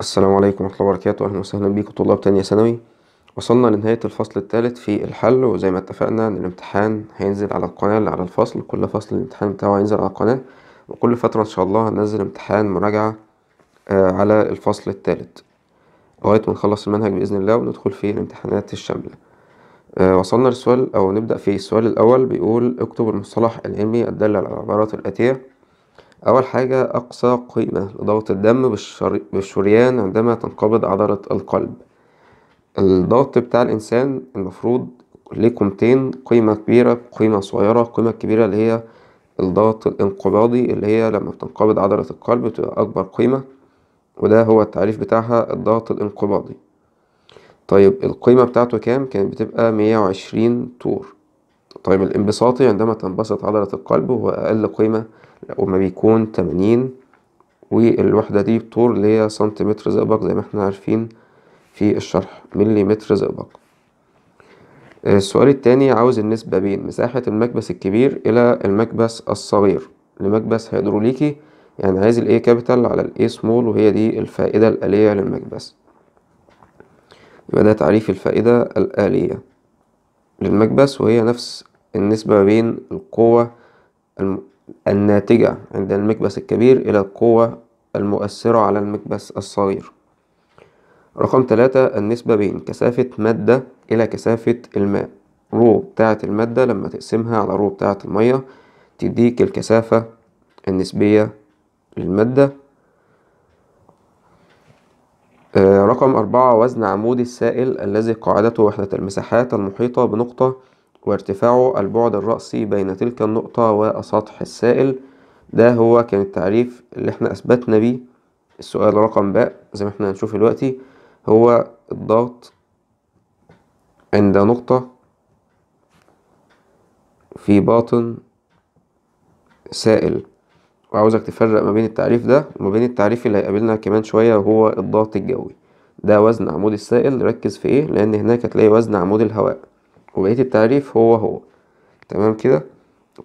السلام عليكم ورحمة الله وبركاته أهلا وسهلا بيكم طلاب تانية ثانوي وصلنا لنهاية الفصل الثالث في الحل وزي ما اتفقنا إن الامتحان هينزل على القناة اللي على الفصل كل فصل الامتحان بتاعه هينزل على القناة وكل فترة إن شاء الله هننزل امتحان مراجعة آه، على الفصل الثالث لغاية ما نخلص المنهج بإذن الله وندخل في الامتحانات الشاملة آه، وصلنا للسؤال أو نبدأ في السؤال الأول بيقول اكتب المصطلح العلمي الدال على العبارات الآتية أول حاجة أقصى قيمة لضغط الدم بالشريان عندما تنقبض عضلة القلب الضغط بتاع الإنسان المفروض ليه قيمتين قيمة كبيرة قيمة صغيرة القيمة الكبيرة اللي هي الضغط الانقباضي اللي هي لما بتنقبض عضلة القلب بتبقى أكبر قيمة وده هو التعريف بتاعها الضغط الانقباضي طيب القيمة بتاعته كام؟ كانت بتبقى مية وعشرين طور طيب الانبساطي عندما تنبسط عضلة القلب هو أقل قيمة وما بيكون تمانين والوحدة دي بطول اللي هي سنتيمتر زئبق زي ما احنا عارفين في الشرح مليمتر زئبق آه، السؤال التاني عاوز النسبة بين مساحة المكبس الكبير إلى المكبس الصغير لمكبس هيدروليكي يعني عايز الاي كابيتال على الاي سمول وهي دي الفائدة الآلية للمكبس يبقى ده تعريف الفائدة الآلية للمكبس وهي نفس النسبة بين القوة الناتجة عند المكبس الكبير إلى القوة المؤثرة على المكبس الصغير رقم ثلاثة النسبة بين كثافة مادة إلى كثافة الماء رو بتاعة المادة لما تقسمها على رو بتاعة المية تديك الكثافة النسبية للمادة آه، رقم أربعة وزن عمود السائل الذي قاعدته وحدة المساحات المحيطة بنقطة وارتفاع البعد الرأسي بين تلك النقطة وسطح السائل ده هو كان التعريف اللي احنا أثبتنا بيه السؤال رقم باء زي ما احنا هنشوف دلوقتي هو الضغط عند نقطة في باطن سائل وعاوزك تفرق ما بين التعريف ده وما بين التعريف اللي هيقابلنا كمان شوية وهو الضغط الجوي ده وزن عمود السائل ركز في ايه لان هناك هتلاقي وزن عمود الهواء وبقية التعريف هو هو تمام كده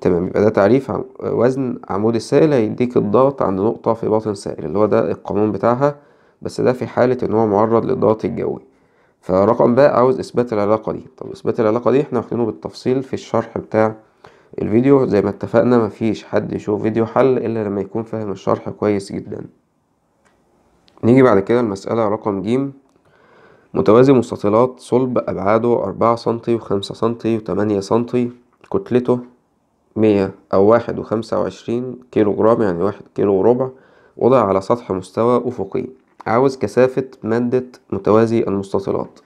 تمام يبقى ده تعريف عم وزن عمود السائل هيديك الضغط عند نقطة في باطن السائل اللي هو ده القانون بتاعها بس ده في حالة ان هو معرض للضغط الجوي فرقم ب عاوز اثبات العلاقة دي طب اثبات العلاقة دي احنا واخدينه بالتفصيل في الشرح بتاع الفيديو زي ما اتفقنا مفيش حد يشوف فيديو حل الا لما يكون فاهم الشرح كويس جدا نيجي بعد كده المسألة رقم جيم متوازي مستطيلات صلب أبعاده أربعة سنتي وخمسة سنتي وتمانية سنتي كتلته مية أو واحد وخمسة وعشرين كيلو جرام يعني واحد كيلو وربع وضع على سطح مستوى أفقي عاوز كثافة مادة متوازي المستطيلات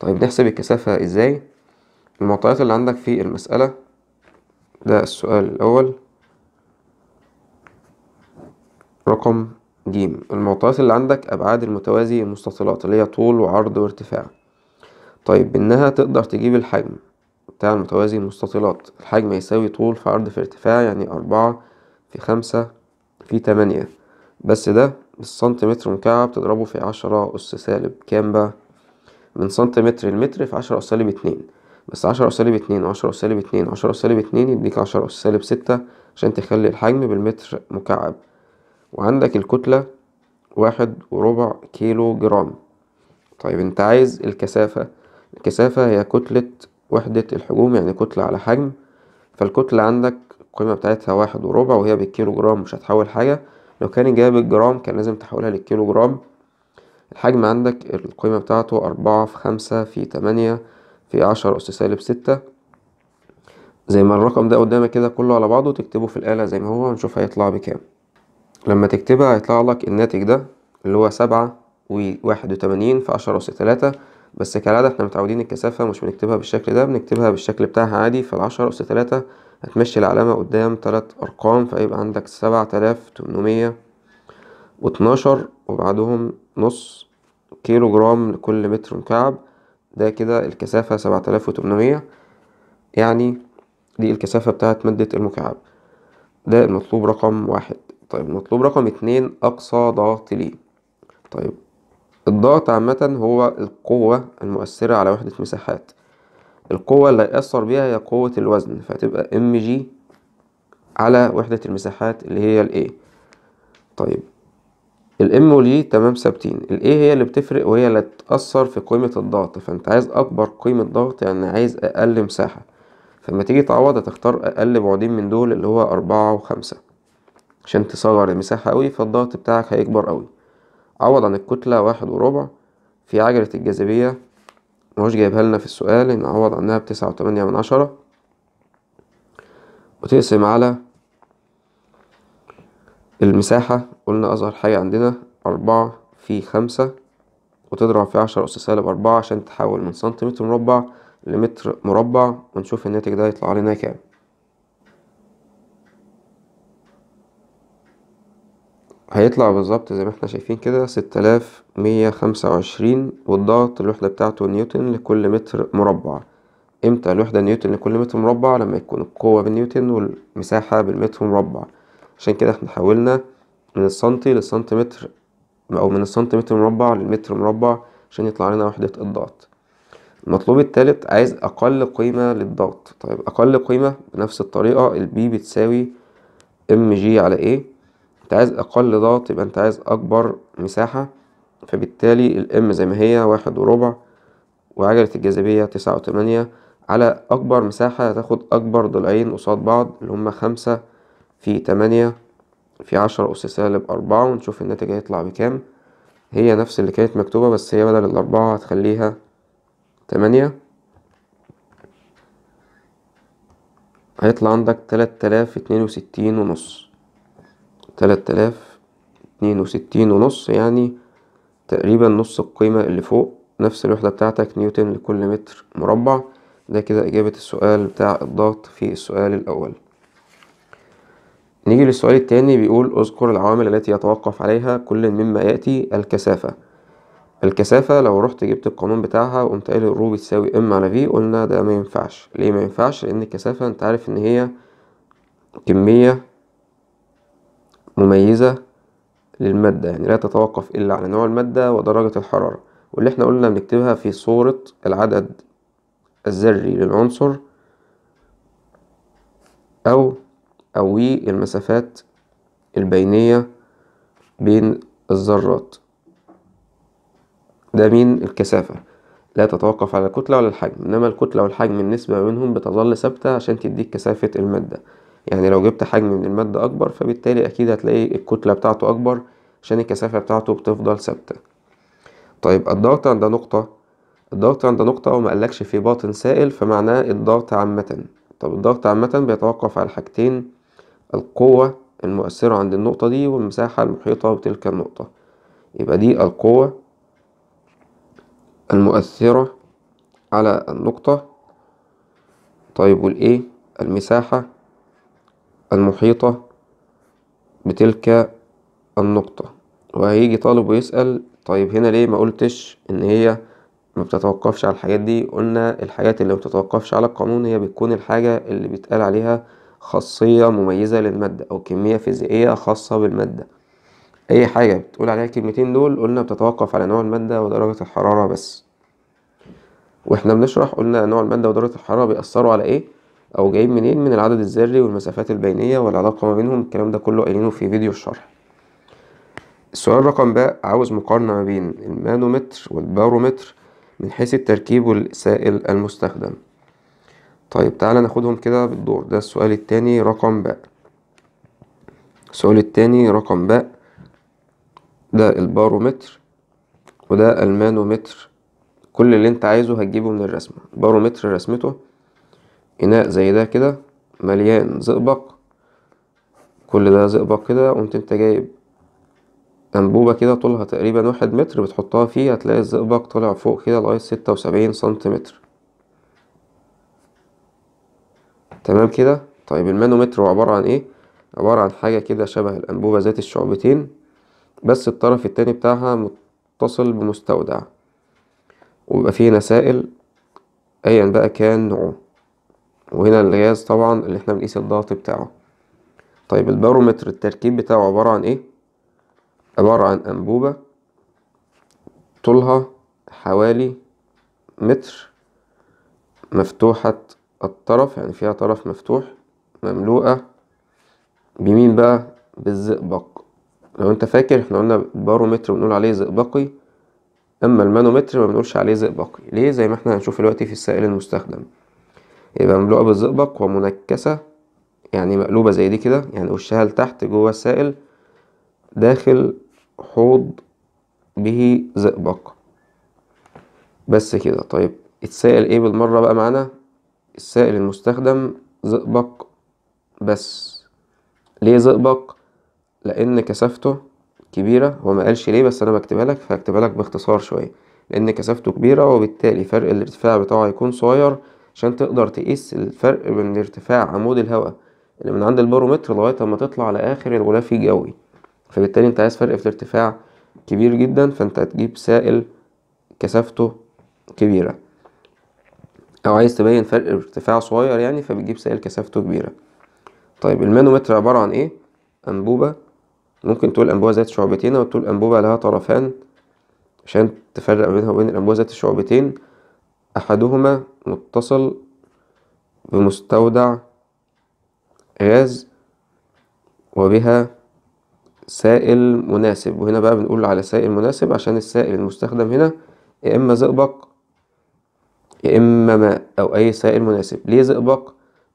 طيب نحسب الكثافة إزاي؟ المعطيات اللي عندك في المسألة ده السؤال الأول رقم ج المعطيات اللي عندك أبعاد المتوازي المستطيلات اللي هي طول وعرض وارتفاع طيب إنها تقدر تجيب الحجم بتاع المتوازي المستطيلات الحجم يساوي طول في عرض في ارتفاع يعني أربعة في خمسة في تمانية بس ده بالسنتيمتر مكعب تضربه في عشرة أس سالب كام بقى؟ من سنتيمتر لمتر في عشرة أس سالب اتنين بس عشرة أس سالب اتنين وعشرة أس سالب اتنين وعشرة أس سالب اتنين يديك عشرة أس سالب ستة عشان تخلي الحجم بالمتر مكعب وعندك الكتلة واحد وربع كيلو جرام طيب انت عايز الكثافة الكثافة هي كتلة وحدة الحجوم يعني كتلة على حجم فالكتلة عندك القيمة بتاعتها واحد وربع وهي بالكيلو جرام مش هتحول حاجة لو كان جاية بالجرام كان لازم تحولها للكيلو جرام الحجم عندك القيمة بتاعته أربعة في خمسة في تمانية في عشرة أس سالب ستة زي ما الرقم ده قدامك كده كله على بعضه تكتبه في الآلة زي ما هو ونشوف هيطلع بكام لما تكتبها هيطلع لك الناتج ده اللي هو سبعة وواحد وتمانين في عشرة أس تلاتة بس كالعادة احنا متعودين الكثافة مش بنكتبها بالشكل ده بنكتبها بالشكل بتاعها عادي فالعشرة أس تلاتة هتمشي العلامة قدام تلات أرقام فيبقى عندك سبعة تلاف تمنمية واتناشر وبعدهم نص كيلو جرام لكل متر مكعب ده كده الكثافة سبعة تلاف وتمنمية يعني دي الكثافة بتاعت مادة المكعب ده المطلوب رقم واحد طيب مطلوب رقم اتنين أقصى ضغط ليه طيب الضغط عامة هو القوة المؤثرة على وحدة مساحات القوة اللي هيأثر بيها هي قوة الوزن فهتبقى mg على وحدة المساحات اللي هي الـ A طيب الام والجي تمام ثابتين الـ A هي اللي بتفرق وهي اللي تأثر في قيمة الضغط فانت عايز اكبر قيمة ضغط يعني عايز اقل مساحة فلما تيجي تعوض هتختار اقل بعدين من دول اللي هو اربعة وخمسة عشان تصغر المساحة قوي فالضغط بتاعك هيكبر قوي عوض عن الكتلة واحد وربع في عجلة الجاذبية مهوش جايبها لنا في السؤال ان عوض عنها بتسعة وتمانية من عشرة وتقسم على المساحة قلنا أصغر حاجة عندنا أربعة في خمسة وتضرب في عشرة أس سالب أربعة عشان تحول من سنتيمتر مربع لمتر مربع ونشوف الناتج ده يطلع لنا كام هيطلع بالظبط زي ما احنا شايفين كده ستلاف مية خمسة وعشرين والضغط الوحدة بتاعته نيوتن لكل متر مربع امتى الوحدة نيوتن لكل متر مربع لما يكون القوة بالنيوتن والمساحة بالمتر مربع عشان كده احنا حولنا من السنتي للسنتيمتر او من السنتيمتر مربع للمتر مربع عشان يطلع لنا وحدة الضغط المطلوب التالت عايز اقل قيمة للضغط طيب اقل قيمة بنفس الطريقة البي بتساوي ام جي على ايه انت عايز اقل ضغط يبقى انت عايز اكبر مساحة فبالتالي الام زي ما هي واحد وربع وعجلة الجاذبية تسعة وتمانية على أكبر مساحة هتاخد أكبر ضلعين قصاد بعض اللي هما خمسة في تمانية في عشرة أس سالب أربعة ونشوف الناتج هيطلع بكام هي نفس اللي كانت مكتوبة بس هي بدل الأربعة هتخليها تمانية هيطلع عندك تلات آلاف اتنين وستين ونص تلات آلاف اتنين وستين ونص يعني تقريبا نص القيمة اللي فوق نفس الوحدة بتاعتك نيوتن لكل متر مربع ده كده إجابة السؤال بتاع الضغط في السؤال الأول نيجي للسؤال التاني بيقول اذكر العوامل التي يتوقف عليها كل مما يأتي الكثافة الكثافة لو رحت جبت القانون بتاعها وقمت قايل الرو بتساوي ام على في قلنا ده ما ينفعش ليه ما ينفعش لأن الكثافة انت عارف إن هي كمية مميزة للمادة يعني لا تتوقف إلا على نوع المادة ودرجة الحرارة واللي احنا قلنا بنكتبها في صورة العدد الذري للعنصر أو أو المسافات البينية بين الذرات ده من الكثافة لا تتوقف على الكتلة ولا الحجم إنما الكتلة والحجم النسبة بينهم بتظل ثابتة عشان تديك كثافة المادة يعني لو جبت حجم من المادة أكبر فبالتالي أكيد هتلاقي الكتلة بتاعته أكبر عشان الكثافة بتاعته بتفضل ثابتة طيب الضغط عند نقطة الضغط عند نقطة وما قالكش في باطن سائل فمعناه الضغط عامة طب الضغط عامة بيتوقف على حاجتين القوة المؤثرة عند النقطة دي والمساحة المحيطة بتلك النقطة يبقى دي القوة المؤثرة على النقطة طيب والإيه المساحة المحيطة بتلك النقطة وهيجي طالب ويسأل طيب هنا ليه ما قلتش ان هي ما بتتوقفش على الحاجات دي قلنا الحاجات اللي ما بتتوقفش على القانون هي بتكون الحاجة اللي بيتقال عليها خاصية مميزة للمادة أو كمية فيزيائية خاصة بالمادة أي حاجة بتقول عليها الكلمتين دول قلنا بتتوقف على نوع المادة ودرجة الحرارة بس وإحنا بنشرح قلنا نوع المادة ودرجة الحرارة بيأثروا على إيه او جايين منين من العدد الذري والمسافات البينيه والعلاقه ما بينهم الكلام ده كله قايلينه في فيديو الشرح السؤال رقم باء عاوز مقارنه ما بين المانومتر والبارومتر من حيث التركيب والسائل المستخدم طيب تعالى ناخدهم كده بالدور ده السؤال التاني رقم باء السؤال التاني رقم باء ده البارومتر وده المانومتر كل اللي انت عايزه هتجيبه من الرسمة البارومتر رسمته إناء زي ده كده مليان زئبق كل ده زئبق كده قمت انت جايب أنبوبة كده طولها تقريبا واحد متر بتحطها فيه هتلاقي الزئبق طالع فوق كده لغاية ستة وسبعين سنتيمتر تمام كده طيب المانومتر هو عبارة عن ايه عبارة عن حاجة كده شبه الأنبوبة ذات الشعبتين بس الطرف التاني بتاعها متصل بمستودع ويبقى فيه نسائل أيا بقى كان نوعه وهنا الغاز طبعا اللي احنا بنقيس الضغط بتاعه طيب البارومتر التركيب بتاعه عبارة عن ايه عبارة عن أنبوبة طولها حوالي متر مفتوحة الطرف يعني فيها طرف مفتوح مملوءة بمين بقى بالزئبق لو انت فاكر احنا قلنا البارومتر بنقول عليه زئبقي اما المانومتر ما بنقولش عليه زئبقي ليه زي ما احنا هنشوف دلوقتي في السائل المستخدم يبقى مملوءة بالزئبق ومنكسة يعني مقلوبة زي دي كده يعني وشها لتحت جوه السائل داخل حوض به زئبق بس كده طيب السائل ايه بالمرة بقى معانا السائل المستخدم زئبق بس ليه زئبق لان كثافته كبيرة هو ما قالش ليه بس انا بكتبها لك فهكتبها لك باختصار شوية لان كثافته كبيرة وبالتالي فرق الارتفاع بتاعه هيكون صغير عشان تقدر تقيس الفرق بين ارتفاع عمود الهواء اللي من عند البارومتر لغاية اما تطلع على آخر الغلاف الجوي فبالتالي انت عايز فرق في الارتفاع كبير جدا فانت هتجيب سائل كثافته كبيرة أو عايز تبين فرق ارتفاع صغير يعني فبتجيب سائل كثافته كبيرة طيب المانومتر عبارة عن ايه؟ أنبوبة ممكن تقول أنبوبة ذات شعبتين أو تقول أنبوبة لها طرفان عشان تفرق بينها وبين الأنبوبة ذات الشعبتين أحدهما متصل بمستودع غاز وبها سائل مناسب وهنا بقى بنقول على سائل مناسب عشان السائل المستخدم هنا يا إما زئبق يا إما ماء أو أي سائل مناسب ليه زئبق؟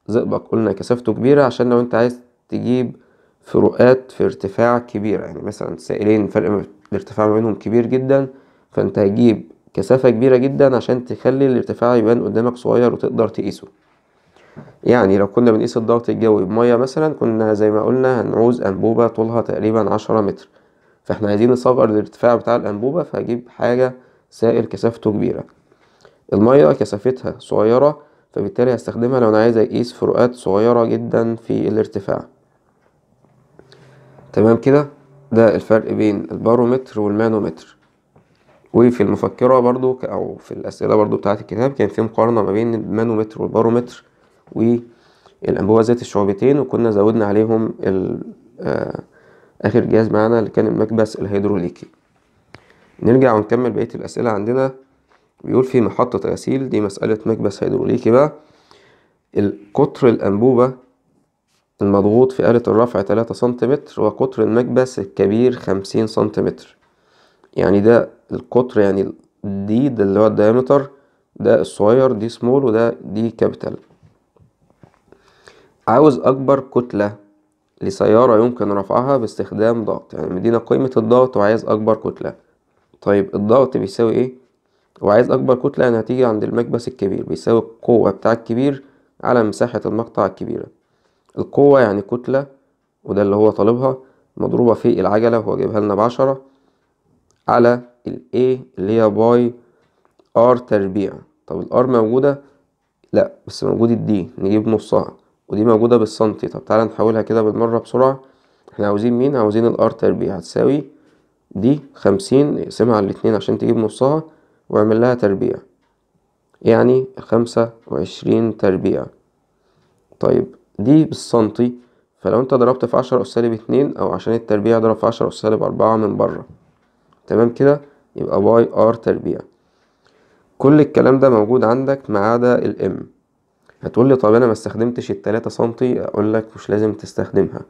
زئبق قلنا كثافته كبيرة عشان لو أنت عايز تجيب فروقات في ارتفاع كبير يعني مثلا سائلين فرق الارتفاع ما بينهم كبير جدا فأنت هتجيب كثافة كبيرة جدا عشان تخلي الارتفاع يبان قدامك صغير وتقدر تقيسه يعني لو كنا بنقيس الضغط الجوي بمية مثلا كنا زي ما قلنا هنعوز أنبوبة طولها تقريبا عشرة متر فاحنا عايزين نصغر الارتفاع بتاع الأنبوبة فهجيب حاجة سائل كثافته كبيرة المية كثافتها صغيرة فبالتالي هستخدمها لو أنا عايز أقيس فروقات صغيرة جدا في الارتفاع تمام كده ده الفرق بين البارومتر والمانومتر وفي المفكرة برضو أو في الأسئلة برضو بتاعة الكتاب كان في مقارنة ما بين المانومتر والبارومتر والأنبوبة ذات الشعبتين وكنا زودنا عليهم آه، آخر جهاز معانا اللي كان المكبس الهيدروليكي نرجع ونكمل بقية الأسئلة عندنا بيقول في محطة غسيل دي مسألة مكبس هيدروليكي بقى قطر الأنبوبة المضغوط في آلة الرفع 3 سنتيمتر وقطر المكبس الكبير 50 سنتيمتر يعني ده القطر يعني دي ده اللي هو الديامتر ده الصغير دي سمول وده دي كابيتال عاوز أكبر كتلة لسيارة يمكن رفعها باستخدام ضغط يعني مدينا قيمة الضغط وعايز أكبر كتلة طيب الضغط بيساوي إيه؟ وعايز أكبر كتلة يعني هتيجي عند المكبس الكبير بيساوي القوة بتاع الكبير على مساحة المقطع الكبيرة القوة يعني كتلة وده اللي هو طالبها مضروبة في العجلة وهو جايبها لنا بعشرة على ال A اللي هي باي R تربيع طب ال R موجودة لا بس موجود الدي نجيب نصها ودي موجودة بالسنتي طب تعالى نحولها كده بالمرة بسرعة احنا عاوزين مين عاوزين ال R تربيع هتساوي دي خمسين اقسمها على الاتنين عشان تجيب نصها واعمل لها تربيع يعني خمسة وعشرين تربيع طيب دي بالسنتي فلو انت ضربت في عشرة أس سالب اتنين أو عشان التربيع ضرب في عشرة أس سالب أربعة من بره تمام كده يبقى باي ار تربيع كل الكلام ده موجود عندك ما عدا الام هتقول لي طب انا ما استخدمتش التلاتة سنتي اقول لك مش لازم تستخدمها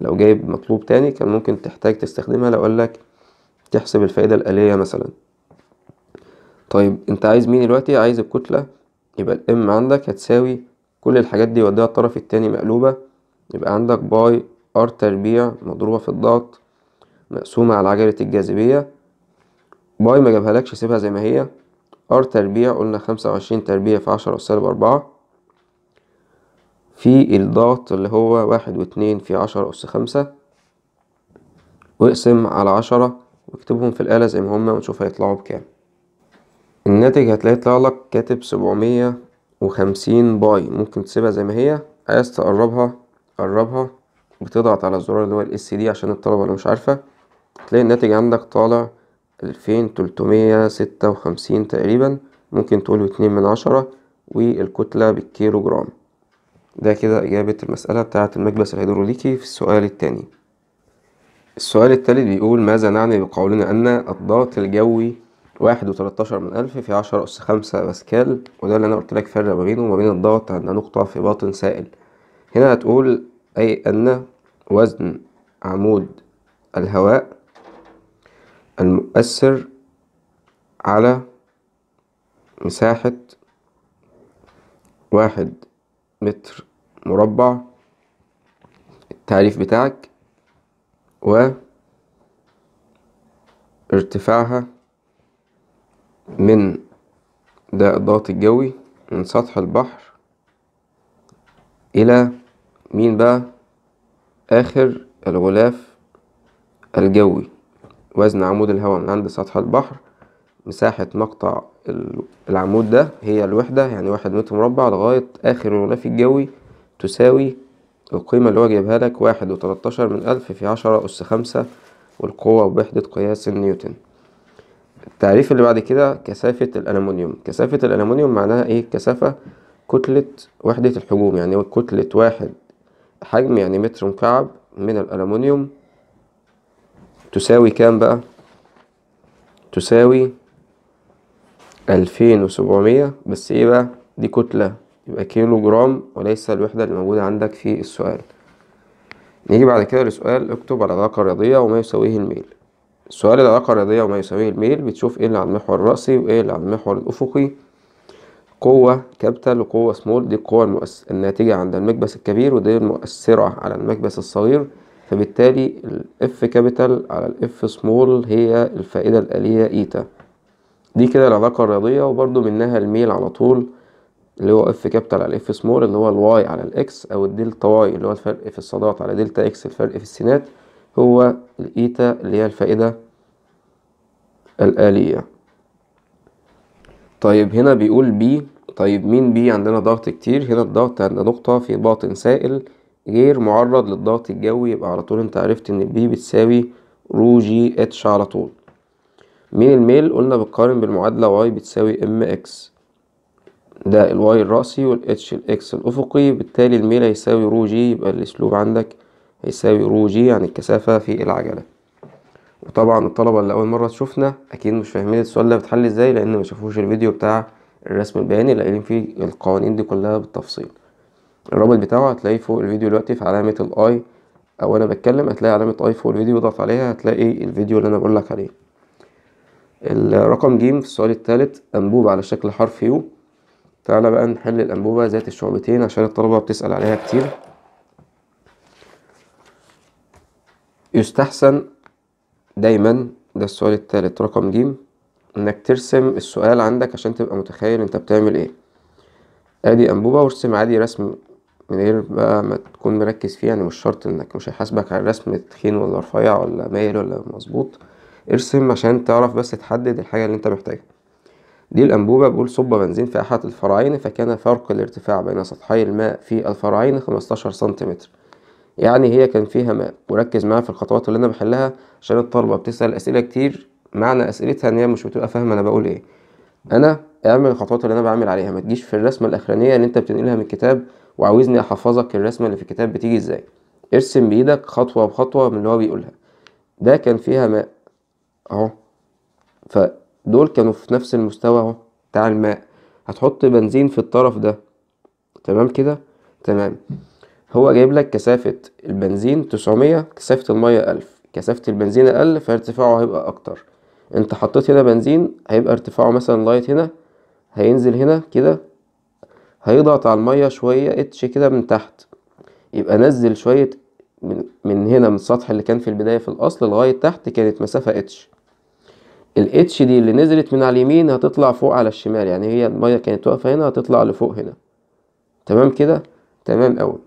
لو جايب مطلوب تاني كان ممكن تحتاج تستخدمها لو قال لك تحسب الفائدة الآلية مثلا طيب انت عايز مين دلوقتي عايز الكتلة يبقى الام عندك هتساوي كل الحاجات دي وديها الطرف التاني مقلوبة يبقى عندك باي ار تربيع مضروبة في الضغط مقسومة على عجلة الجاذبية باي ما لكش سيبها زي ما هي ار تربيع قلنا خمسة وعشرين تربيع في عشرة سالب أربعة في الضغط اللي هو واحد واتنين في عشرة أس خمسة واقسم على عشرة واكتبهم في الآلة زي ما هما ونشوف هيطلعوا بكام الناتج هتلاقي يطلع لك كاتب سبعمية وخمسين باي ممكن تسيبها زي ما هي عايز تقربها قربها بتضغط على الزرار اللي هو الاس دي عشان الطلبة اللي مش عارفة تلاقي الناتج عندك طالع ألفين تلتمية ستة وخمسين تقريبا ممكن تقول اتنين من عشرة والكتلة بالكيلو جرام ده كده إجابة المسألة بتاعة المكبس الهيدروليكي في السؤال التاني السؤال التالت بيقول ماذا نعني بقولنا أن الضغط الجوي واحد وتلتاشر من ألف في عشرة أس خمسة باسكال وده اللي أنا قلت لك فرق ما بينه وما بين الضغط عند نقطة في باطن سائل هنا هتقول أي أن وزن عمود الهواء المؤثر على مساحة واحد متر مربع التعريف بتاعك و ارتفاعها من داء الضغط الجوي من سطح البحر إلى مين بقى آخر الغلاف الجوي وزن عمود الهواء من عند سطح البحر مساحة مقطع العمود ده هي الوحدة يعني واحد متر مربع لغاية آخر الغلاف الجوي تساوي القيمة اللي هو جايبها لك واحد وتلاتاشر من ألف في عشرة أس خمسة والقوة بوحدة قياس النيوتن التعريف اللي بعد كده كثافة الألمونيوم كثافة الألمونيوم معناها إيه كثافة كتلة وحدة الحجوم يعني كتلة واحد حجم يعني متر مكعب من الألمونيوم تساوي كام بقى تساوي ألفين وسبعمية بس ايه بقى دي كتلة يبقى كيلو جرام وليس الوحدة اللي موجودة عندك في السؤال نيجي بعد كده لسؤال اكتب العلاقة الرياضية وما يساويه الميل سؤال العلاقة الرياضية وما يساويه الميل بتشوف ايه اللي على المحور الرأسي وايه اللي على المحور الأفقي قوة كابيتال وقوة سمول دي القوة المؤس... الناتجة عند المكبس الكبير ودي المؤثرة على المكبس الصغير فبالتالي الاف كابيتال على الاف سمول هي الفائدة الآلية ايتا دي كده العلاقة الرياضية وبرضو منها الميل على طول اللي هو اف كابيتال على اف سمول اللي هو الواي على الاكس او الدلتا واي اللي هو الفرق في الصادات على دلتا اكس الفرق في السينات هو الايتا اللي هي الفائدة الآلية طيب هنا بيقول بي طيب مين بي عندنا ضغط كتير هنا الضغط عند نقطة في باطن سائل غير معرض للضغط الجوي يبقى على طول انت عرفت ان بي بتساوي رو جي اتش على طول مين الميل قلنا بتقارن بالمعادلة واي بتساوي ام اكس ده الواي الرأسي والاتش الاكس الأفقي بالتالي الميل هيساوي رو جي يبقى الأسلوب عندك هيساوي رو جي يعني الكثافة في العجلة وطبعا الطلبة اللي أول مرة تشوفنا أكيد مش فاهمين السؤال ده بتحل ازاي لأن ما شافوش الفيديو بتاع الرسم البياني اللي قايلين فيه القوانين دي كلها بالتفصيل الرابط بتاعه هتلاقيه فوق الفيديو دلوقتي في علامة الاي او انا بتكلم هتلاقي علامة اي فوق الفيديو اضغط عليها هتلاقي الفيديو اللي انا بقول لك عليه الرقم ج في السؤال التالت انبوبة على شكل حرف يو تعالى بقى نحل الانبوبة ذات الشعبتين عشان الطلبة بتسأل عليها كتير يستحسن دايما ده السؤال التالت رقم ج انك ترسم السؤال عندك عشان تبقى متخيل انت بتعمل ايه ادي انبوبة وارسم عادي رسم من غير بقى ما تكون مركز فيه يعني مش شرط انك مش هيحاسبك على الرسم تخين ولا رفيع ولا مايل ولا مظبوط ارسم عشان تعرف بس تحدد الحاجة اللي انت محتاجها دي الأنبوبة بيقول صب بنزين في أحد الفرعين فكان فرق الارتفاع بين سطحي الماء في الفرعين 15 سنتيمتر يعني هي كان فيها ماء وركز معايا في الخطوات اللي أنا بحلها عشان الطلبة بتسأل أسئلة كتير معنى أسئلتها إن هي مش بتبقى فاهمة أنا بقول إيه انا اعمل الخطوات اللي انا بعمل عليها ما تجيش في الرسمه الاخرانيه اللي انت بتنقلها من الكتاب وعاوزني احفظك الرسمه اللي في الكتاب بتيجي ازاي ارسم بايدك خطوه بخطوه من اللي هو بيقولها ده كان فيها ماء اهو فدول كانوا في نفس المستوى اهو بتاع الماء هتحط بنزين في الطرف ده تمام كده تمام هو جايب لك كثافة البنزين 900 كثافة المية 1000 كثافة البنزين أقل فارتفاعه هيبقى أكتر انت حطيت هنا بنزين هيبقى ارتفاعه مثلا لغاية هنا هينزل هنا كده هيضغط على المية شوية اتش كده من تحت يبقى نزل شوية من, من هنا من السطح اللي كان في البداية في الأصل لغاية تحت كانت مسافة اتش الاتش دي اللي نزلت من على اليمين هتطلع فوق على الشمال يعني هي المية كانت واقفة هنا هتطلع لفوق هنا تمام كده تمام أوي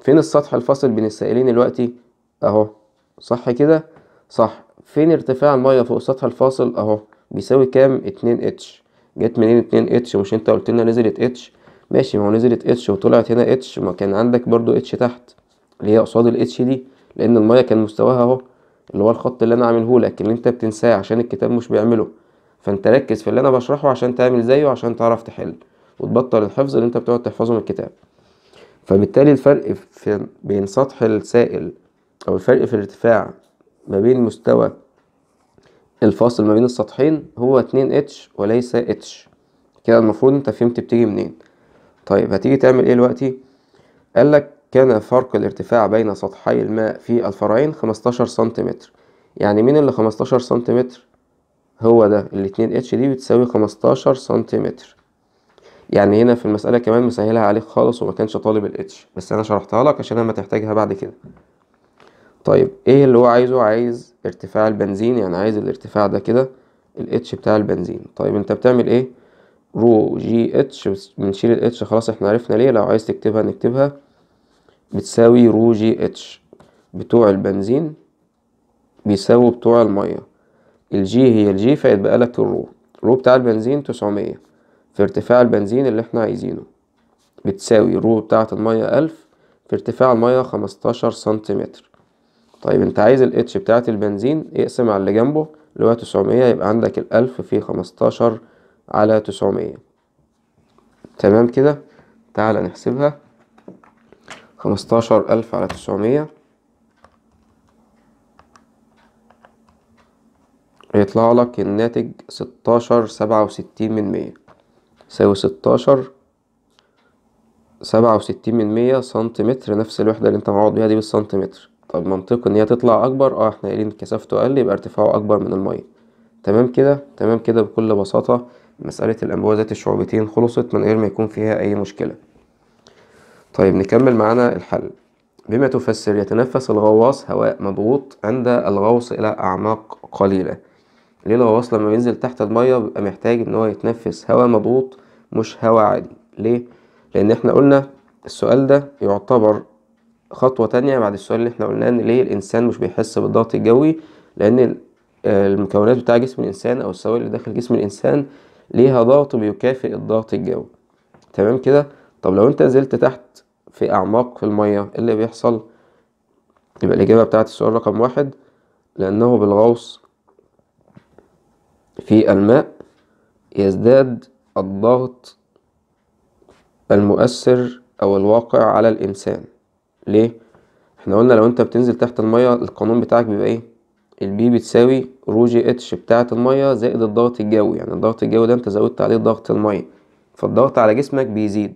فين السطح الفاصل بين السائلين دلوقتي أهو صح كده صح فين ارتفاع المية فوق السطح الفاصل اهو بيساوي كام اتنين اتش جت منين اتنين اتش مش انت قلت لنا نزلت اتش ماشي ما هو نزلت اتش وطلعت هنا اتش ما كان عندك برضو اتش تحت اللي هي قصاد الاتش دي لان المية كان مستواها اهو اللي هو الخط اللي انا عامله لك اللي انت بتنساه عشان الكتاب مش بيعمله فانت ركز في اللي انا بشرحه عشان تعمل زيه عشان تعرف تحل وتبطل الحفظ اللي انت بتقعد تحفظه من الكتاب فبالتالي الفرق في بين سطح السائل او الفرق في الارتفاع ما بين مستوى الفاصل ما بين السطحين هو 2 اتش وليس اتش كده المفروض انت فهمت بتيجي منين طيب هتيجي تعمل ايه دلوقتي قالك كان فرق الارتفاع بين سطحي الماء في الفرعين 15 سنتيمتر يعني مين اللي 15 سنتيمتر هو ده ال 2 اتش دي بتساوي 15 سنتيمتر يعني هنا في المسألة كمان مسهلها عليك خالص وما كانش طالب الاتش بس انا شرحتها لك عشان لما تحتاجها بعد كده طيب ايه اللي هو عايزه عايز ارتفاع البنزين يعني عايز الارتفاع ده كده الاتش بتاع البنزين طيب انت بتعمل ايه رو جي اتش بنشيل الاتش خلاص احنا عرفنا ليه لو عايز تكتبها نكتبها بتساوي رو جي اتش بتوع البنزين بيساووا بتوع المية الجي هي الجي فيتبقى لك الرو الرو بتاع البنزين تسعمية في ارتفاع البنزين اللي احنا عايزينه بتساوي رو بتاعة المية ألف في ارتفاع المية خمستاشر سنتيمتر طيب انت عايز الاتش بتاعة البنزين اقسم على اللي جنبه اللي هو تسعمية يبقى عندك الألف في خمستاشر على تسعمية تمام كده تعالى نحسبها خمستاشر ألف على تسعمية هيطلع لك الناتج ستاشر سبعة وستين من مية يساوي ستاشر سبعة وستين من مية سنتيمتر نفس الوحدة اللي انت معوض بيها دي بالسنتيمتر طب منطقي ان هي تطلع اكبر اه احنا قايلين كثافته اقل يبقى ارتفاعه اكبر من الميه تمام كده تمام كده بكل بساطه مساله الانبوبه ذات الشعبتين خلصت من غير ما يكون فيها اي مشكله طيب نكمل معانا الحل بما تفسر يتنفس الغواص هواء مضغوط عند الغوص الى اعماق قليله ليه الغواص لما بينزل تحت الميه بيبقى محتاج ان هو يتنفس هواء مضغوط مش هواء عادي ليه لان احنا قلنا السؤال ده يعتبر خطوة تانية بعد السؤال اللي احنا قلناه ان ليه الانسان مش بيحس بالضغط الجوي لان المكونات بتاع جسم الانسان او السوائل اللي داخل جسم الانسان ليها ضغط بيكافئ الضغط الجوي تمام كده طب لو انت نزلت تحت في اعماق في المية إيه اللي بيحصل يبقى الاجابة بتاعت السؤال رقم واحد لانه بالغوص في الماء يزداد الضغط المؤثر او الواقع على الانسان ليه احنا قلنا لو انت بتنزل تحت المية القانون بتاعك بيبقى ايه البي بتساوي رو جي اتش بتاعة المية زائد الضغط الجوي يعني الضغط الجوي ده انت زودت عليه ضغط المية فالضغط على جسمك بيزيد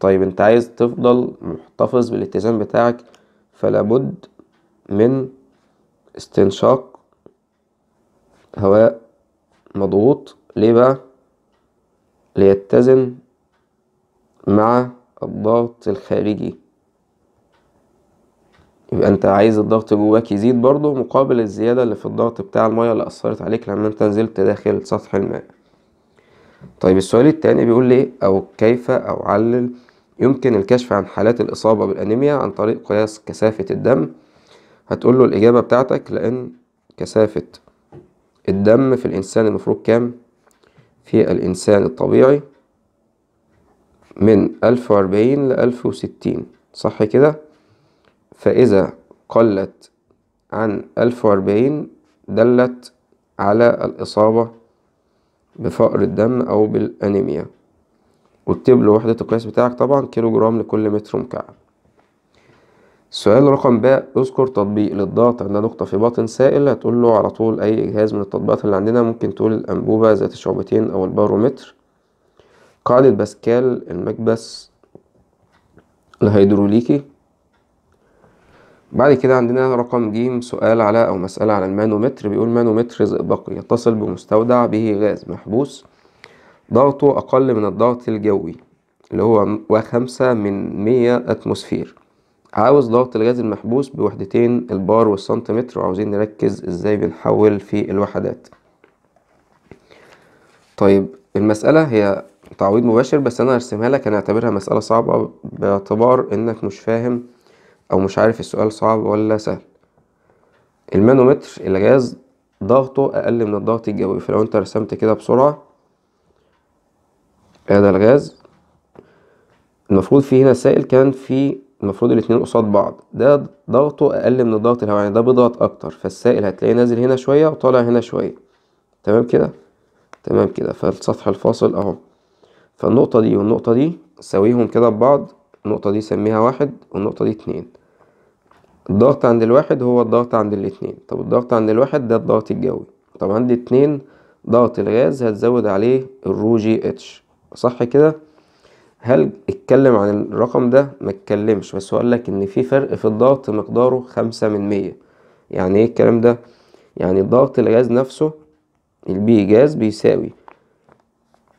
طيب انت عايز تفضل محتفظ بالاتزان بتاعك فلابد من استنشاق هواء مضغوط ليه بقى ليتزن مع الضغط الخارجي يبقى انت عايز الضغط جواك يزيد برضه مقابل الزيادة اللي في الضغط بتاع المية اللي أثرت عليك لما انت نزلت داخل سطح الماء طيب السؤال التاني بيقول لي أو كيف أو علل يمكن الكشف عن حالات الإصابة بالأنيميا عن طريق قياس كثافة الدم هتقول له الإجابة بتاعتك لأن كثافة الدم في الإنسان المفروض كام في الإنسان الطبيعي من ألف وأربعين لألف وستين صح كده؟ فإذا قلت عن ألف وأربعين دلت على الإصابة بفقر الدم أو بالأنيميا واكتب له وحدة القياس بتاعك طبعا كيلو جرام لكل متر مكعب السؤال رقم باء اذكر تطبيق للضغط عند نقطة في باطن سائل هتقول له على طول أي جهاز من التطبيقات اللي عندنا ممكن تقول الأنبوبة ذات الشعبتين أو البارومتر قاعدة باسكال المكبس الهيدروليكي بعد كده عندنا رقم ج سؤال على أو مسألة على المانومتر بيقول مانومتر زئبقي يتصل بمستودع به غاز محبوس ضغطه أقل من الضغط الجوي اللي هو وخمسة من مية أتموسفير عاوز ضغط الغاز المحبوس بوحدتين البار والسنتيمتر وعاوزين نركز ازاي بنحول في الوحدات طيب المسألة هي تعويض مباشر بس أنا هرسمها لك هنعتبرها مسألة صعبة باعتبار إنك مش فاهم او مش عارف السؤال صعب ولا سهل المانومتر الغاز ضغطه اقل من الضغط الجوي فلو انت رسمت كده بسرعة هذا الغاز المفروض في هنا سائل كان في المفروض الاتنين قصاد بعض ده ضغطه اقل من الضغط الهوائي يعني ده بيضغط اكتر فالسائل هتلاقيه نازل هنا شوية وطالع هنا شوية تمام كده تمام كده فالسطح الفاصل اهو فالنقطة دي والنقطة دي ساويهم كده ببعض النقطة دي سميها واحد والنقطة دي اتنين الضغط عند الواحد هو الضغط عند الاتنين طب الضغط عند الواحد ده الضغط الجوي طب عند اتنين ضغط الغاز هتزود عليه الرو جي اتش صح كده هل اتكلم عن الرقم ده ما اتكلمش بس هو قالك ان في فرق في الضغط مقداره خمسة من مية يعني ايه الكلام ده يعني ضغط الغاز نفسه البي جاز بيساوي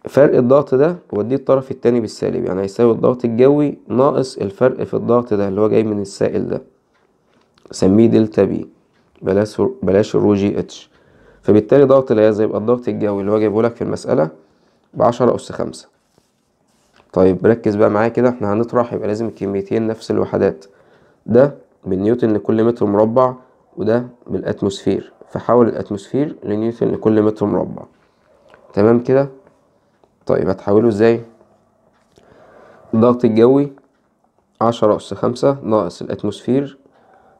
فرق الضغط ده وديه الطرف التاني بالسالب يعني هيساوي الضغط الجوي ناقص الفرق في الضغط ده اللي هو جاي من السائل ده سميه دلتا بي بلاش بلاش الرو جي اتش فبالتالي ضغط الغاز هيبقى الضغط الجوي اللي هو جايبه لك في المسألة بعشرة أس خمسة طيب ركز بقى معايا كده احنا هنطرح يبقى لازم الكميتين نفس الوحدات ده بالنيوتن لكل متر مربع وده بالاتموسفير فحول الاتموسفير لنيوتن لكل متر مربع تمام كده طيب هتحوله ازاي الضغط الجوي عشرة أس خمسة ناقص الاتموسفير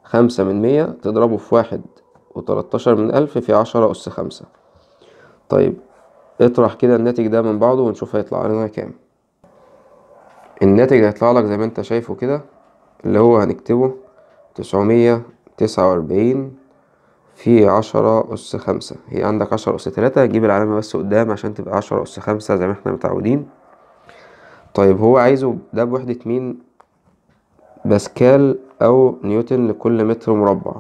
خمسة من مية تضربه في واحد وتلتاشر من ألف في عشرة أس خمسة طيب اطرح كده الناتج ده من بعضه ونشوف هيطلع لنا كام الناتج هيطلع لك زي ما انت شايفه كده اللي هو هنكتبه تسعمية تسعة وأربعين في عشرة أس خمسة هي عندك عشرة أس تلاتة جيب العلامة بس قدام عشان تبقى عشرة أس خمسة زي ما احنا متعودين طيب هو عايزه ده بوحدة مين باسكال أو نيوتن لكل متر مربع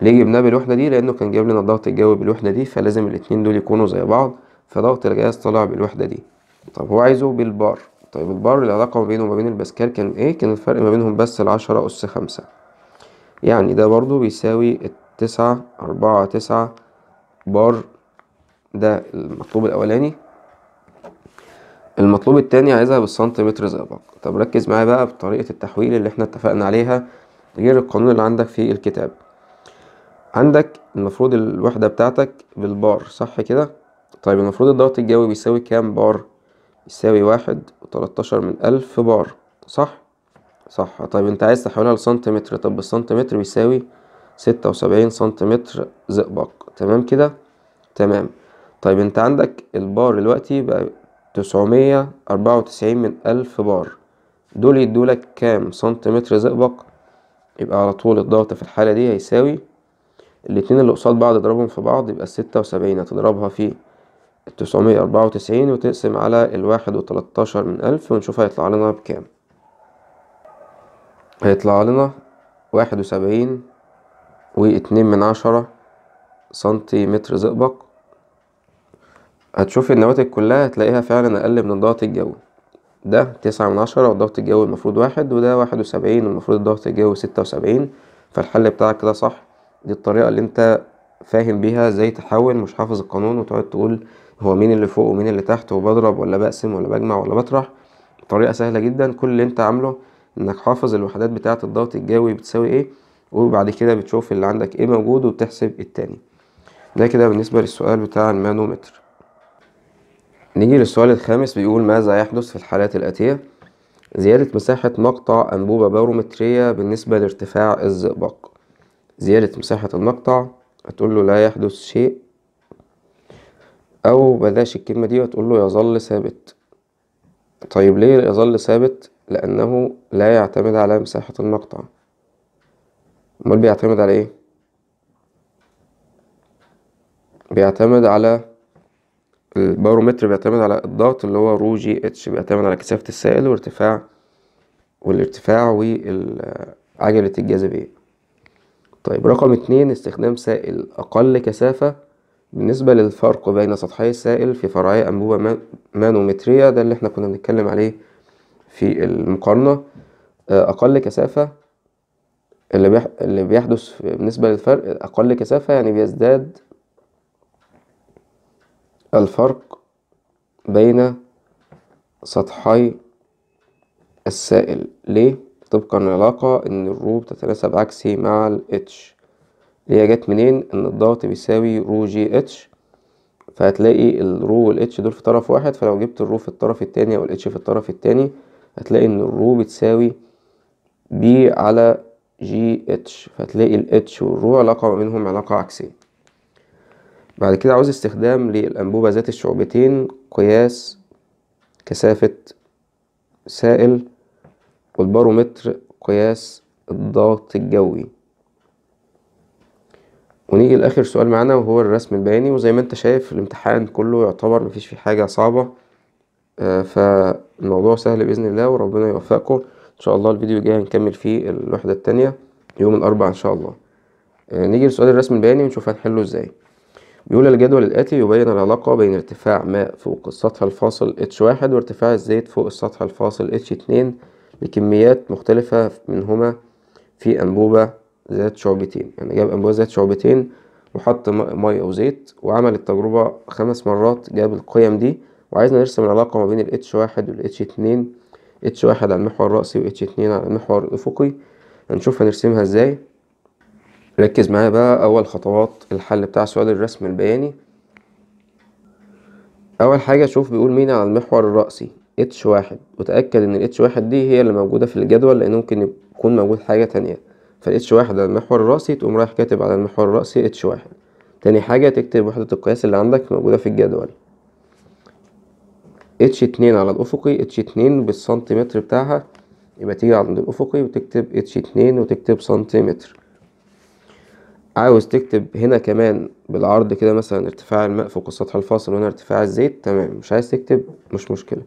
ليه جبناه بالوحدة دي لأنه كان جايب لنا الضغط الجوي بالوحدة دي فلازم الاتنين دول يكونوا زي بعض فضغط الغاز طلع بالوحدة دي طب هو عايزه بالبار طيب البار العلاقة ما بينه وما بين الباسكال كان ايه؟ كان الفرق ما بينهم بس العشرة أس خمسة يعني ده برضو بيساوي التسعة أربعة تسعة بار ده المطلوب الأولاني المطلوب التاني عايزها بالسنتيمتر زئبق طب ركز معايا بقى بطريقة التحويل اللي احنا اتفقنا عليها غير القانون اللي عندك في الكتاب عندك المفروض الوحدة بتاعتك بالبار صح كده طيب المفروض الضغط الجوي بيساوي كام بار يساوي واحد وتلتاشر من ألف بار صح صح طيب انت عايز تحولها لسنتيمتر طب السنتيمتر بيساوي ستة وسبعين سنتيمتر زئبق تمام كده تمام طيب انت عندك البار دلوقتي بقى تسعمية أربعة وتسعين من ألف بار دول يدولك كام سنتيمتر زئبق يبقى على طول الضغط في الحالة دي هيساوي الاتنين اللي قصاد بعض اضربهم في بعض يبقى ستة وسبعين هتضربها في التسعمية أربعة وتسعين وتقسم على الواحد وتلتاشر من ألف ونشوف هيطلع لنا بكام هيطلع لنا واحد وسبعين واتنين من عشرة سنتيمتر زئبق هتشوف النواتج كلها هتلاقيها فعلا أقل من الضغط الجوي ده تسعة من عشرة والضغط الجوي المفروض واحد وده واحد وسبعين والمفروض الضغط الجوي ستة وسبعين فالحل بتاعك كده صح دي الطريقة اللي انت فاهم بيها ازاي تحول مش حافظ القانون وتقعد تقول هو مين اللي فوق ومين اللي تحت وبضرب ولا بقسم ولا بجمع ولا بطرح طريقة سهلة جدا كل اللي انت عامله انك حافظ الوحدات بتاعة الضغط الجوي بتساوي ايه وبعد كده بتشوف اللي عندك ايه موجود وبتحسب التاني ده كده بالنسبة للسؤال بتاع المانومتر نيجي للسؤال الخامس بيقول ماذا يحدث في الحالات الآتية زيادة مساحة مقطع أنبوبة بارومترية بالنسبة لارتفاع الزئبق زيادة مساحة المقطع هتقول له لا يحدث شيء أو بلاش الكلمة دي وتقول له يظل ثابت طيب ليه يظل ثابت لأنه لا يعتمد على مساحة المقطع أمال بيعتمد على إيه؟ بيعتمد على البارومتر بيعتمد على الضغط اللي هو رو جي اتش بيعتمد على كثافة السائل وارتفاع والارتفاع وعجلة الجاذبية طيب رقم اتنين استخدام سائل أقل كثافة بالنسبة للفرق بين سطحي السائل في فرعي أنبوبة مانومترية ده اللي احنا كنا بنتكلم عليه في المقارنة آه، أقل كثافة اللي بيحدث بالنسبة للفرق أقل كثافة يعني بيزداد الفرق بين سطحي السائل ليه؟ طبقا للعلاقة إن الرو بتتناسب عكسي مع الاتش اللي هي جت منين؟ إن الضغط بيساوي رو جي اتش فهتلاقي الرو والاتش دول في طرف واحد فلو جبت الرو في الطرف التاني أو الاتش في الطرف التاني هتلاقي إن الرو بتساوي بي على جي اتش فهتلاقي الاتش والرو علاقة ما بينهم علاقة عكسية بعد كده عاوز استخدام للأنبوبة ذات الشعبتين قياس كثافة سائل والبارومتر قياس الضغط الجوي ونيجي لآخر سؤال معانا وهو الرسم البياني وزي ما انت شايف الامتحان كله يعتبر مفيش فيه حاجة صعبة آه، فالموضوع سهل بإذن الله وربنا يوفقكم إن شاء الله الفيديو الجاي هنكمل فيه الوحدة التانية يوم الأربعاء إن شاء الله آه، نيجي لسؤال الرسم البياني ونشوف هنحله إزاي بيقول الجدول الآتي يبين العلاقة بين ارتفاع ماء فوق السطح الفاصل H1 وارتفاع الزيت فوق السطح الفاصل H2 بكميات مختلفة منهما في أنبوبة ذات شعبتين يعني جاب أنبوبة ذات شعبتين وحط مية أو زيت وعمل التجربة خمس مرات جاب القيم دي وعايزنا نرسم العلاقة ما بين ال H1 وال H2 H1 على المحور الرأسي و H2 على المحور الأفقي هنشوف هنرسمها ازاي ركز معايا بقى اول خطوات الحل بتاع سؤال الرسم البياني اول حاجة شوف بيقول مين على المحور الرأسي اتش واحد وتأكد ان الاتش واحد دي هي اللي موجودة في الجدول لان ممكن يكون موجود حاجة تانية فالاتش واحد على المحور الرأسي تقوم رايح كاتب على المحور الرأسي اتش واحد تاني حاجة تكتب وحدة القياس اللي عندك موجودة في الجدول اتش اتنين على الأفقي اتش اتنين بالسنتيمتر بتاعها يبقى تيجي عند الأفقي وتكتب اتش اتنين وتكتب سنتيمتر عاوز تكتب هنا كمان بالعرض كده مثلا ارتفاع الماء فوق السطح الفاصل وهنا ارتفاع الزيت تمام مش عايز تكتب مش مشكلة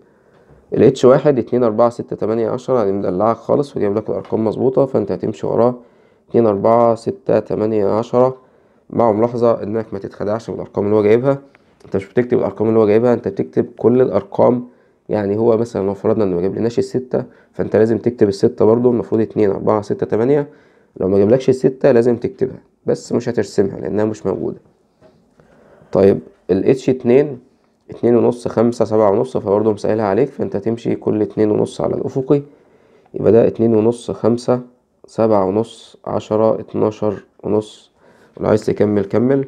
الاتش واحد اتنين أربعة ستة تمانية عشرة يعني مدلعك خالص وجايب لك الأرقام مظبوطة فأنت هتمشي وراه اتنين أربعة ستة تمانية عشرة مع ملاحظة إنك ما تتخدعش بالأرقام اللي هو جايبها أنت مش بتكتب الأرقام اللي هو جايبها أنت بتكتب كل الأرقام يعني هو مثلا لو فرضنا إنه ما جابلناش الستة فأنت لازم تكتب الستة برضه المفروض اتنين أربعة ستة تمانية لو ما جابلكش الستة لازم تكتبها بس مش هترسمها لانها مش موجودة طيب الاتش اتنين اتنين ونص خمسة سبعة ونص فبرضه مسألها عليك فانت تمشي كل اتنين ونص على الافقي يبقى ده اتنين ونص خمسة سبعة ونص عشرة اتناشر ونص ولو عايز تكمل كمل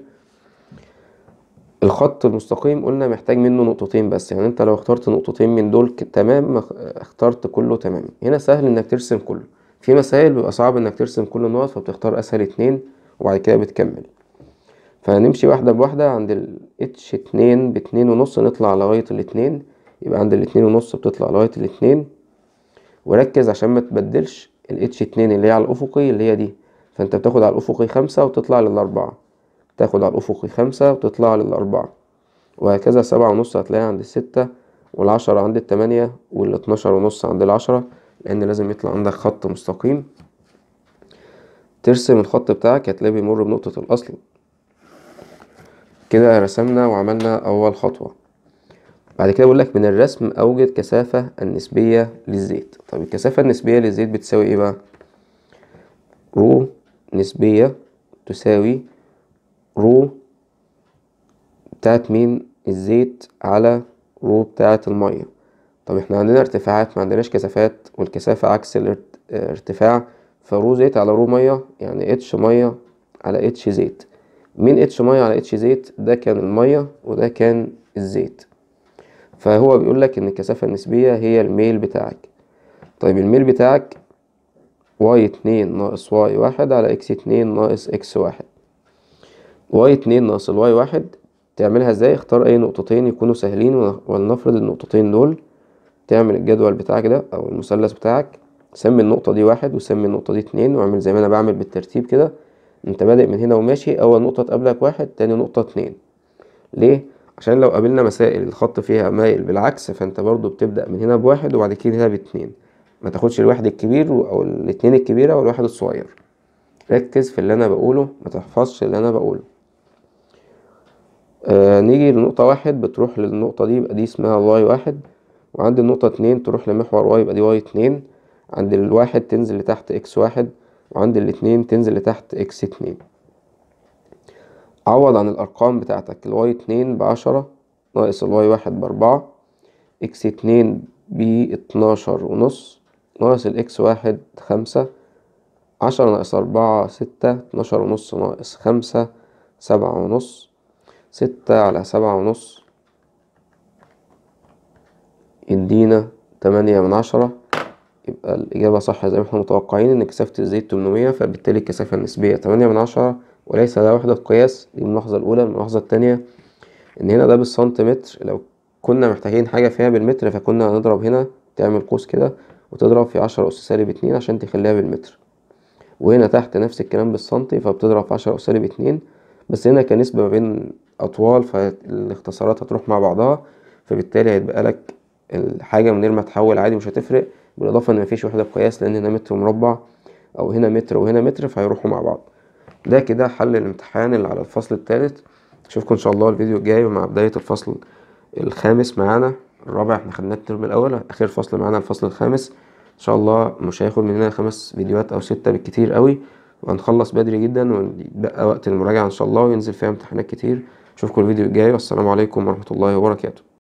الخط المستقيم قلنا محتاج منه نقطتين بس يعني انت لو اخترت نقطتين من دول تمام اخترت كله تمام هنا سهل انك ترسم كله في مسائل بيبقى صعب انك ترسم كل النقط فبتختار اسهل اتنين وبعد كده بتكمل فهنمشي واحدة بواحدة عند ال اتش اتنين باتنين ونص نطلع لغاية الاتنين يبقى عند الاتنين ونص بتطلع لغاية الاتنين وركز عشان ما تبدلش الاتش اتنين اللي هي على الأفقي اللي هي دي فأنت بتاخد على الأفقي خمسة وتطلع للأربعة تاخد على الأفقي خمسة وتطلع للأربعة وهكذا سبعة ونص هتلاقيها عند الستة والعشرة عند التمانية والاتناشر ونص عند العشرة لأن لازم يطلع عندك خط مستقيم ترسم الخط بتاعك هتلاقيه بيمر بنقطة الأصل كده رسمنا وعملنا أول خطوة بعد كده بيقول لك من الرسم أوجد كثافة النسبية للزيت طب الكثافة النسبية للزيت بتساوي إيه بقى؟ رو نسبية تساوي رو بتاعت مين الزيت على رو بتاعت المية طب احنا عندنا ارتفاعات ما عندناش كثافات والكثافة عكس الارتفاع فرو زيت على رو مية يعني اتش مية على اتش زيت من اتش مية على اتش زيت ده كان المية وده كان الزيت فهو بيقول لك ان الكثافة النسبية هي الميل بتاعك طيب الميل بتاعك واي اتنين ناقص واي واحد على اكس اتنين ناقص اكس واحد واي اتنين ناقص الواي واحد تعملها ازاي اختار اي نقطتين يكونوا سهلين ولنفرض النقطتين دول تعمل الجدول بتاعك ده او المثلث بتاعك سمي النقطة دي واحد وسمي النقطة دي اتنين واعمل زي ما أنا بعمل بالترتيب كده أنت بادئ من هنا وماشي أول نقطة تقابلك واحد تاني نقطة اتنين ليه؟ عشان لو قابلنا مسائل الخط فيها مايل بالعكس فأنت برضو بتبدأ من هنا بواحد وبعد كده هنا باتنين ما تاخدش الواحد الكبير أو الاتنين الكبيرة والواحد الصغير ركز في اللي أنا بقوله ما تحفظش اللي أنا بقوله آه نيجي لنقطة واحد بتروح للنقطة دي يبقى دي اسمها واي واحد وعند النقطة اتنين تروح لمحور واي يبقى دي واي اتنين عند الواحد تنزل لتحت اكس واحد وعند الاتنين تنزل لتحت اكس اتنين عوض عن الأرقام بتاعتك الواي اتنين بعشرة ناقص الواي واحد بأربعة اكس اتنين باتناشر ونص ناقص الاكس واحد خمسة عشرة ناقص أربعة ستة اتناشر ونص ناقص خمسة سبعة ونص ستة على سبعة ونص يدينا تمانية من عشرة يبقى الإجابة صح زي ما احنا متوقعين إن كثافة الزيت 800 فبالتالي الكثافة النسبية 8 من عشرة وليس لها وحدة قياس دي الملاحظة الأولى الملاحظة التانية إن هنا ده بالسنتيمتر لو كنا محتاجين حاجة فيها بالمتر فكنا هنضرب هنا تعمل قوس كده وتضرب في 10 أس سالب 2 عشان تخليها بالمتر وهنا تحت نفس الكلام بالسنتي فبتضرب في 10 أس سالب 2 بس هنا كنسبة ما بين أطوال فالاختصارات هتروح مع بعضها فبالتالي هيتبقى لك الحاجة من غير ما تحول عادي مش هتفرق بالاضافه ان مفيش وحده قياس لان هنا متر مربع او هنا متر وهنا متر فهيروحوا مع بعض ده كده حل الامتحان اللي على الفصل الثالث اشوفكم ان شاء الله الفيديو الجاي مع بدايه الفصل الخامس معانا الرابع احنا خدناه الترم الاول اخر فصل معانا الفصل الخامس ان شاء الله مش هياخد مننا خمس فيديوهات او ستة بالكتير قوي وهنخلص بدري جدا ويتبقى وقت المراجعة ان شاء الله وينزل فيها امتحانات كتير اشوفكم الفيديو الجاي والسلام عليكم ورحمة الله وبركاته